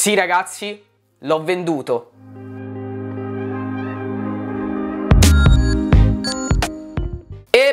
Sì ragazzi, l'ho venduto.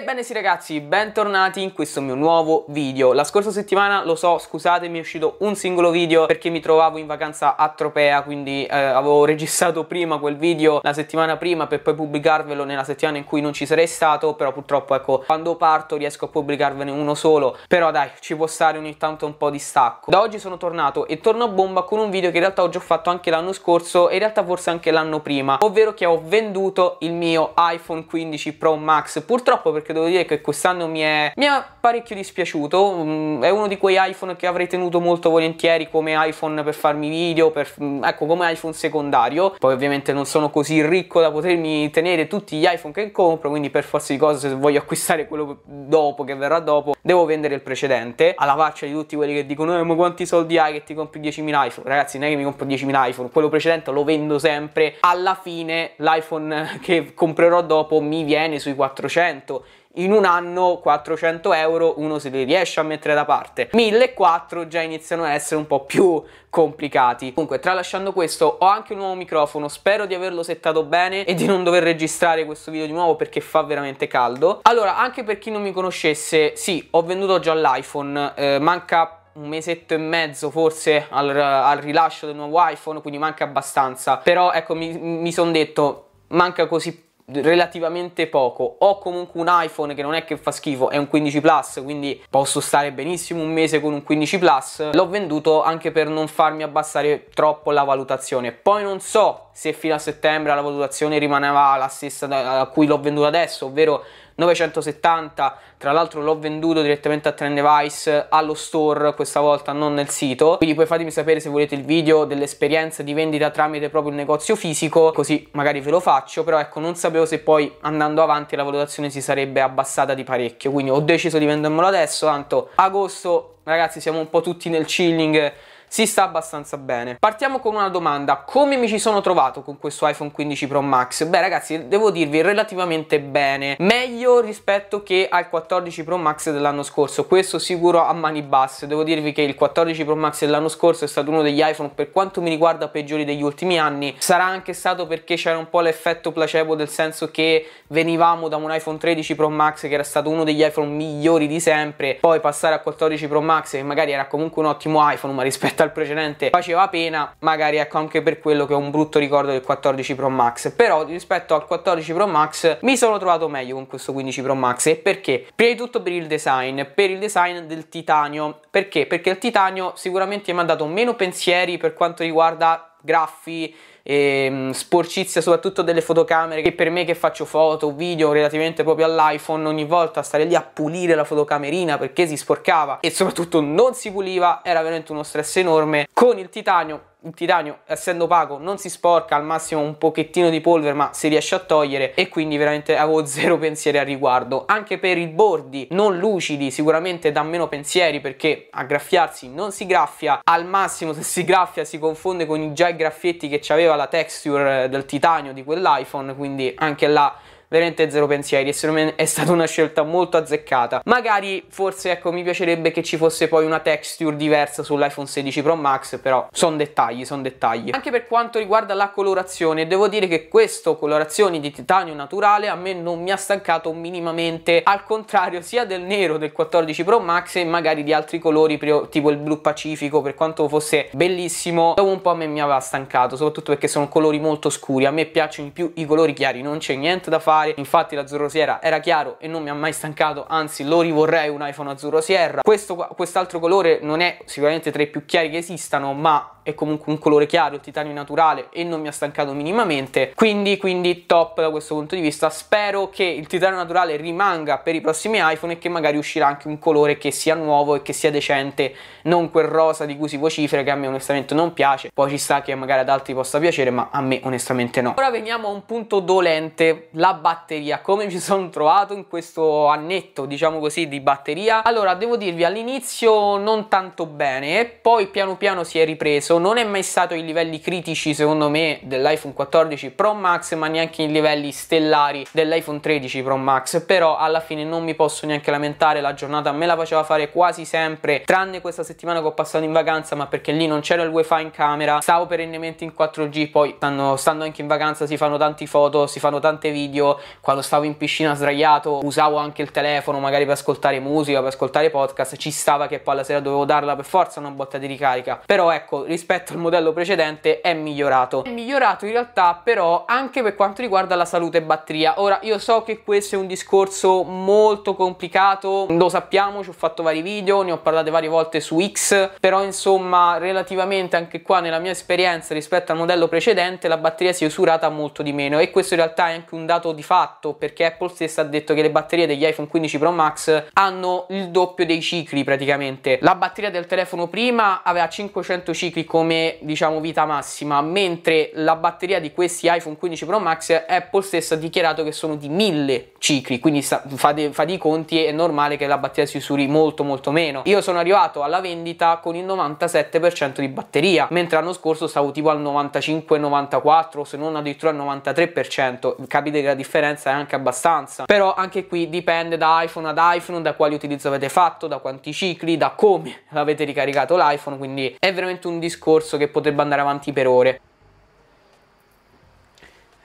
Ebbene sì ragazzi, bentornati in questo mio nuovo video. La scorsa settimana, lo so, scusatemi, è uscito un singolo video perché mi trovavo in vacanza a Tropea, quindi eh, avevo registrato prima quel video la settimana prima per poi pubblicarvelo nella settimana in cui non ci sarei stato, però purtroppo ecco, quando parto riesco a pubblicarvene uno solo, però dai, ci può stare ogni tanto un po' di stacco. Da oggi sono tornato e torno a bomba con un video che in realtà ho già fatto anche l'anno scorso e in realtà forse anche l'anno prima, ovvero che ho venduto il mio iPhone 15 Pro Max, purtroppo perché devo dire che quest'anno mi è, mi è parecchio dispiaciuto. Mm, è uno di quei iPhone che avrei tenuto molto volentieri come iPhone per farmi video, per, mm, ecco come iPhone secondario. Poi ovviamente non sono così ricco da potermi tenere tutti gli iPhone che compro, quindi per forza di cose se voglio acquistare quello dopo, che verrà dopo, devo vendere il precedente. Alla faccia di tutti quelli che dicono, eh, ma quanti soldi hai che ti compri 10.000 iPhone? Ragazzi, non è che mi compro 10.000 iPhone, quello precedente lo vendo sempre. Alla fine l'iPhone che comprerò dopo mi viene sui 400 in un anno 400 euro uno se li riesce a mettere da parte 1.400 già iniziano a essere un po' più complicati comunque tralasciando questo ho anche un nuovo microfono spero di averlo settato bene e di non dover registrare questo video di nuovo perché fa veramente caldo allora anche per chi non mi conoscesse sì ho venduto già l'iPhone eh, manca un mesetto e mezzo forse al, al, rilascio del nuovo iPhone quindi manca abbastanza però ecco mi, mi sono detto manca così relativamente poco. Ho comunque un iPhone che non è che fa schifo, è un 15 Plus, quindi posso stare benissimo un mese con un 15 Plus. L'ho venduto anche per non farmi abbassare troppo la valutazione. Poi non so se fino a settembre la valutazione rimaneva la stessa a cui l'ho venduto adesso, ovvero 970 tra l'altro l'ho venduto direttamente a Trendevice allo store questa volta non nel sito quindi poi fatemi sapere se volete il video dell'esperienza di vendita tramite proprio il negozio fisico così magari ve lo faccio però ecco non sapevo se poi andando avanti la valutazione si sarebbe abbassata di parecchio quindi ho deciso di vendermelo adesso tanto agosto ragazzi siamo un po' tutti nel chilling si sta abbastanza bene. Partiamo con una domanda, come mi ci sono trovato con questo iPhone 15 Pro Max? Beh ragazzi, devo dirvi relativamente bene, meglio rispetto che al 14 Pro Max dell'anno scorso, questo sicuro a mani basse, devo dirvi che il 14 Pro Max dell'anno scorso è stato uno degli iPhone per quanto mi riguarda peggiori degli ultimi anni, sarà anche stato perché c'era un po' l'effetto placebo del senso che venivamo da un iPhone 13 Pro Max che era stato uno degli iPhone migliori di sempre, poi passare a 14 Pro Max che magari era comunque un ottimo iPhone ma rispetto rispetto al precedente faceva pena, magari ecco anche per quello che ho un brutto ricordo del 14 Pro Max, però rispetto al 14 Pro Max mi sono trovato meglio con questo 15 Pro Max e perché? Prima di tutto per il design, per il design del titanio, perché? Perché il titanio sicuramente mi ha dato meno pensieri per quanto riguarda graffi, e ehm, sporcizia soprattutto delle fotocamere che per me che faccio foto, video relativamente proprio all'iPhone ogni volta stare lì a pulire la fotocamerina perché si sporcava e soprattutto non si puliva era veramente uno stress enorme con il titanio il titanio essendo opaco non si sporca al massimo un pochettino di polvere ma si riesce a togliere e quindi veramente avevo zero pensieri al riguardo anche per i bordi non lucidi sicuramente da meno pensieri perché a graffiarsi non si graffia al massimo se si graffia si confonde con i già i graffietti che aveva la texture eh, del titanio di quell'iPhone quindi anche là veramente zero pensieri e secondo me è stata una scelta molto azzeccata. Magari forse ecco mi piacerebbe che ci fosse poi una texture diversa sull'iPhone 16 Pro Max, però sono dettagli, sono dettagli. Anche per quanto riguarda la colorazione, devo dire che questo colorazione di titanio naturale a me non mi ha stancato minimamente, al contrario sia del nero del 14 Pro Max e magari di altri colori tipo il blu pacifico per quanto fosse bellissimo, dopo un po' a me mi aveva stancato, soprattutto perché sono colori molto scuri, a me piacciono di più i colori chiari, non c'è niente da fare fare infatti l'azzurro sierra era chiaro e non mi ha mai stancato anzi lo rivorrei un iPhone azzurro sierra questo quest'altro colore non è sicuramente tra i più chiari che esistano ma è comunque un colore chiaro, il titanio naturale e non mi ha stancato minimamente, quindi, quindi top da questo punto di vista. Spero che il titanio naturale rimanga per i prossimi iPhone e che magari uscirà anche un colore che sia nuovo e che sia decente, non quel rosa di cui si vocifera che a me onestamente non piace, poi ci sta che magari ad altri possa piacere, ma a me onestamente no. Ora veniamo a un punto dolente, la batteria, come mi sono trovato in questo annetto, diciamo così, di batteria? Allora, devo dirvi, all'inizio non tanto bene, poi piano piano si è ripreso, non è mai stato i livelli critici, secondo me, dell'iPhone 14 Pro Max, ma neanche i livelli stellari dell'iPhone 13 Pro Max, però alla fine non mi posso neanche lamentare, la giornata me la faceva fare quasi sempre, tranne questa settimana che ho passato in vacanza, ma perché lì non c'era il wifi in camera, stavo perennemente in 4G, poi stando, stando anche in vacanza si fanno tante foto, si fanno tante video, quando stavo in piscina sdraiato usavo anche il telefono magari per ascoltare musica, per ascoltare podcast, ci stava che poi alla sera dovevo darla per forza una botta di ricarica. Però ecco, rispetto al modello precedente è migliorato. È migliorato in realtà però anche per quanto riguarda la salute e batteria. Ora io so che questo è un discorso molto complicato, lo sappiamo, ci ho fatto vari video, ne ho parlato varie volte su X, però insomma relativamente anche qua nella mia esperienza rispetto al modello precedente la batteria si è usurata molto di meno e questo in realtà è anche un dato di fatto perché Apple stessa ha detto che le batterie degli iPhone 15 Pro Max hanno il doppio dei cicli praticamente. La batteria del telefono prima aveva 500 cicli come diciamo vita massima, mentre la batteria di questi iPhone 15 Pro Max Apple stessa ha dichiarato che sono di 1000 cicli, quindi fate, fate i conti è normale che la batteria si usuri molto molto meno. Io sono arrivato alla vendita con il 97% di batteria, mentre l'anno scorso stavo tipo al 95-94, se non addirittura al 93%, capite che la differenza differenza è anche abbastanza però anche qui dipende da iPhone ad iPhone da quali utilizzo avete fatto da quanti cicli da come avete ricaricato l'iPhone quindi è veramente un discorso che potrebbe andare avanti per ore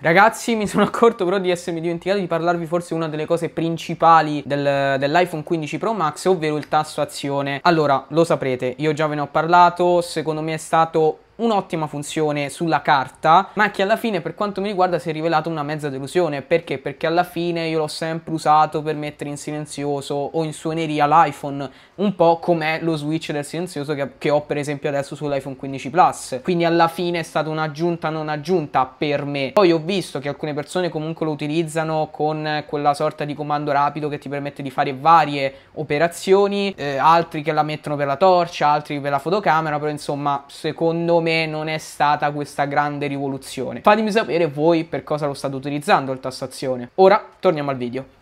Ragazzi, mi sono accorto però di essermi dimenticato di parlarvi forse una delle cose principali del, dell'iPhone 15 Pro Max, ovvero il tasso azione. Allora, lo saprete, io già ve ne ho parlato, secondo me è stato un'ottima funzione sulla carta, ma che alla fine per quanto mi riguarda si è rivelata una mezza delusione. Perché? Perché alla fine io l'ho sempre usato per mettere in silenzioso o in suoneria l'iPhone, un po' come lo switch del silenzioso che, che ho per esempio adesso sull'iPhone 15 Plus. Quindi alla fine è stata un'aggiunta non aggiunta per me. Poi ho visto che alcune persone comunque lo utilizzano con quella sorta di comando rapido che ti permette di fare varie operazioni, eh, altri che la mettono per la torcia, altri per la fotocamera, però insomma secondo me me non è stata questa grande rivoluzione. Fatemi sapere voi per cosa lo state utilizzando il tassazione. Ora torniamo al video.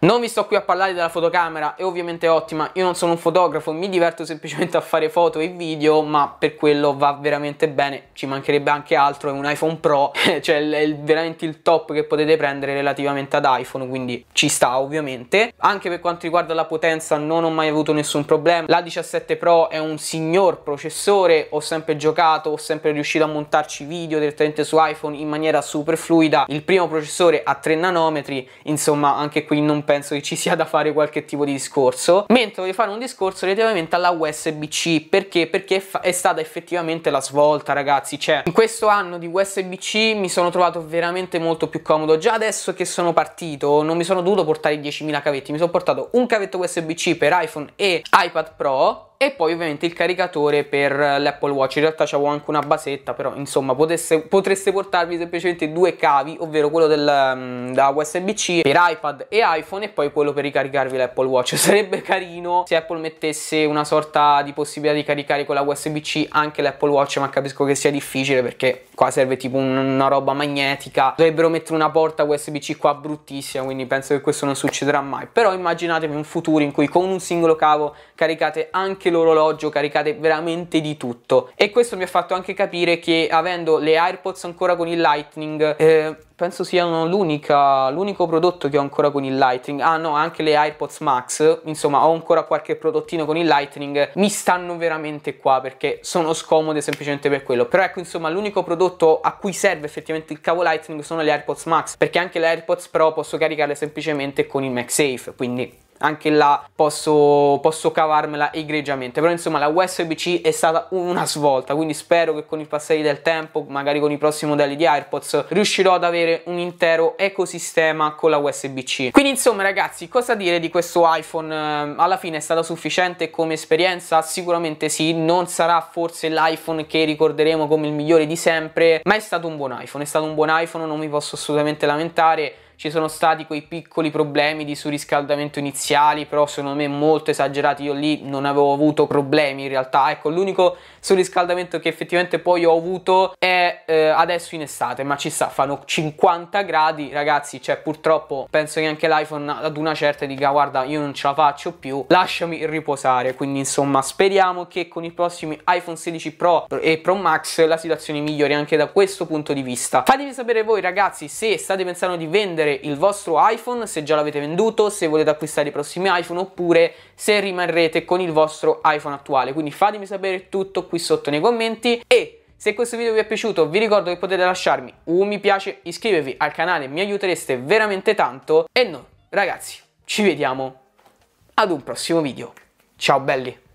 Non vi sto qui a parlare della fotocamera, è ovviamente ottima, io non sono un fotografo, mi diverto semplicemente a fare foto e video, ma per quello va veramente bene, ci mancherebbe anche altro, è un iPhone Pro, cioè è veramente il top che potete prendere relativamente ad iPhone, quindi ci sta ovviamente. Anche per quanto riguarda la potenza non ho mai avuto nessun problema, la 17 Pro è un signor processore, ho sempre giocato, ho sempre riuscito a montarci video direttamente su iPhone in maniera super fluida, il primo processore a 3 nanometri, insomma anche qui non penso che ci sia da fare qualche tipo di discorso, mentre voglio fare un discorso relativamente alla USB-C, perché? Perché è, è stata effettivamente la svolta ragazzi, cioè in questo anno di USB-C mi sono trovato veramente molto più comodo, già adesso che sono partito non mi sono dovuto portare 10.000 cavetti, mi sono portato un cavetto USB-C per iPhone e iPad Pro, e poi ovviamente il caricatore per l'Apple Watch, in realtà c'avevo anche una basetta però insomma potesse, potreste portarvi semplicemente due cavi ovvero quello del, mm, da USB-C per iPad e iPhone e poi quello per ricaricarvi l'Apple Watch, sarebbe carino se Apple mettesse una sorta di possibilità di caricare con la USB-C anche l'Apple Watch ma capisco che sia difficile perché qua serve tipo una roba magnetica dovrebbero mettere una porta USB-C qua bruttissima quindi penso che questo non succederà mai però immaginatevi un futuro in cui con un singolo cavo caricate anche anche l'orologio, caricate veramente di tutto. E questo mi ha fatto anche capire che avendo le AirPods ancora con il Lightning, eh, penso siano l'unico prodotto che ho ancora con il Lightning. Ah no, anche le AirPods Max, insomma ho ancora qualche prodottino con il Lightning, mi stanno veramente qua perché sono scomode semplicemente per quello. Però ecco insomma l'unico prodotto a cui serve effettivamente il cavo Lightning sono le AirPods Max, perché anche le AirPods Pro posso caricarle semplicemente con il MagSafe, quindi anche là posso, posso cavarmela egregiamente però insomma la USB-C è stata una svolta quindi spero che con il passare del tempo magari con i prossimi modelli di AirPods riuscirò ad avere un intero ecosistema con la USB-C quindi insomma ragazzi cosa dire di questo iPhone eh, alla fine è stata sufficiente come esperienza sicuramente sì non sarà forse l'iPhone che ricorderemo come il migliore di sempre ma è stato un buon iPhone è stato un buon iPhone non mi posso assolutamente lamentare ci sono stati quei piccoli problemi di surriscaldamento iniziali, però secondo me molto esagerati, io lì non avevo avuto problemi in realtà, ecco l'unico surriscaldamento che effettivamente poi ho avuto è eh, adesso in estate, ma ci sta, fanno 50 gradi, ragazzi, cioè purtroppo penso che anche l'iPhone ad una certa dica guarda io non ce la faccio più, lasciami riposare, quindi insomma speriamo che con i prossimi iPhone 16 Pro e Pro Max la situazione migliori anche da questo punto di vista. Fatemi sapere voi ragazzi se state pensando di vendere scegliere il vostro iPhone, se già l'avete venduto, se volete acquistare i prossimi iPhone oppure se rimarrete con il vostro iPhone attuale. Quindi fatemi sapere tutto qui sotto nei commenti e se questo video vi è piaciuto vi ricordo che potete lasciarmi un mi piace, iscrivervi al canale, mi aiutereste veramente tanto e noi ragazzi ci vediamo ad un prossimo video. Ciao belli!